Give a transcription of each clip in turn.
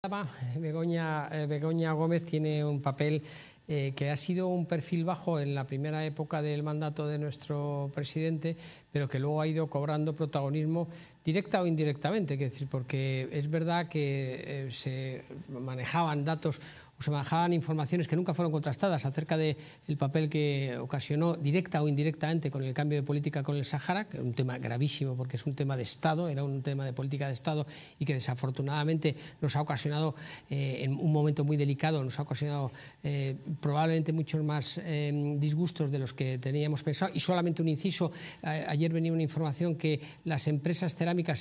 Eh, Begoña, eh, Begoña, Gómez tiene un papel eh, que ha sido un perfil bajo en la primera época del mandato de nuestro presidente, pero que luego ha ido cobrando protagonismo directa o indirectamente, quiero decir, porque es verdad que eh, se manejaban datos o se manejaban informaciones que nunca fueron contrastadas acerca del el papel que ocasionó directa o indirectamente con el cambio de política con el Sahara, que un tema gravísimo porque es un tema de Estado, era un tema de política de Estado y que desafortunadamente nos ha ocasionado eh, en un momento muy delicado, nos ha ocasionado eh, probablemente muchos más disgustos de los que teníamos pensado. Y solamente un inciso, ayer venía una información que las empresas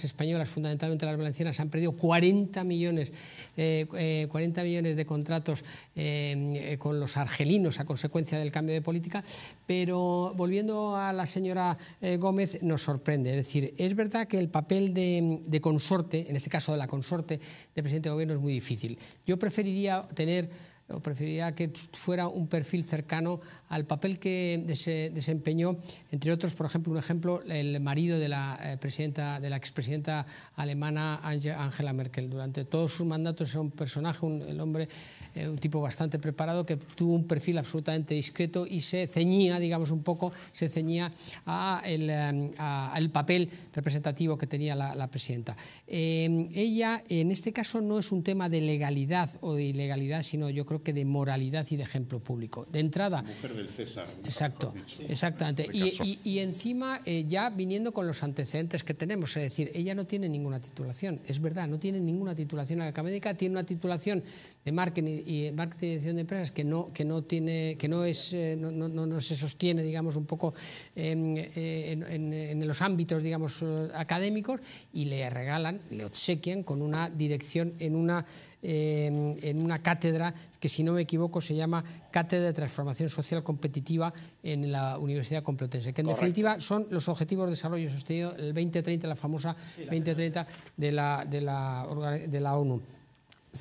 españolas, fundamentalmente las valencianas, han perdido 40 millones, 40 eh, eh, millones de contratos eh, con los argelinos a consecuencia del cambio de política. Pero volviendo a la señora Gómez, nos sorprende. Es decir, es verdad que el papel de, de consorte, en este caso de la consorte de presidente de gobierno, es muy difícil. Yo preferiría tener o preferiría que fuera un perfil cercano al papel que se desempeñó, entre otros, por ejemplo, un ejemplo, el marido de la eh, presidenta, de la expresidenta alemana Angela Merkel. Durante todos sus mandatos era un personaje, un hombre, eh, un tipo bastante preparado que tuvo un perfil absolutamente discreto y se ceñía, digamos un poco, se ceñía a el, eh, al papel representativo que tenía la, presidenta. ella, en este caso, no es un tema de legalidad o de ilegalidad, sino yo creo que de moralidad y de ejemplo público. De entrada... Mujer del César. Exacto, exactamente. Y, encima eh, ya viniendo con los antecedentes que tenemos, es decir, ella no tiene ninguna titulación, es verdad, no tiene ninguna titulación académica, tiene una titulación de marketing y eh, marketing dirección de empresas que no, que no, tiene, que no, es, eh, no, se sostiene, digamos, un poco en, los ámbitos, digamos, académicos y le regalan, le obsequian con una dirección en una, en una cátedra que que si no me equivoco se llama Cátedra de Transformación Social Competitiva en la Universidad Complutense, que en definitiva son los objetivos de desarrollo sostenido, el 2030, la famosa 2030 de de, la, de la ONU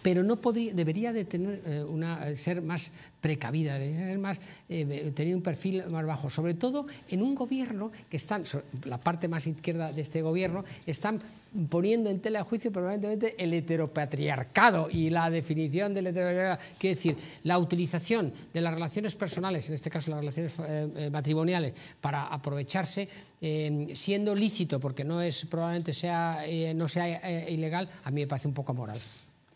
pero no podría, debería de tener eh, eh, ser más precavida, debería ser más, eh, tener un perfil más bajo, sobre todo en un gobierno que están, la parte más izquierda de este gobierno, están poniendo en tela de juicio probablemente el heteropatriarcado y la definición del heteropatriarcado, quiere decir, la utilización de las relaciones personales, en este caso las relaciones matrimoniales, para aprovecharse, siendo lícito, porque no es probablemente sea, no sea ilegal, a mí me parece un poco moral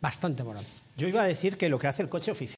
bastante moral. Yo iba a decir que lo que hace el coche oficial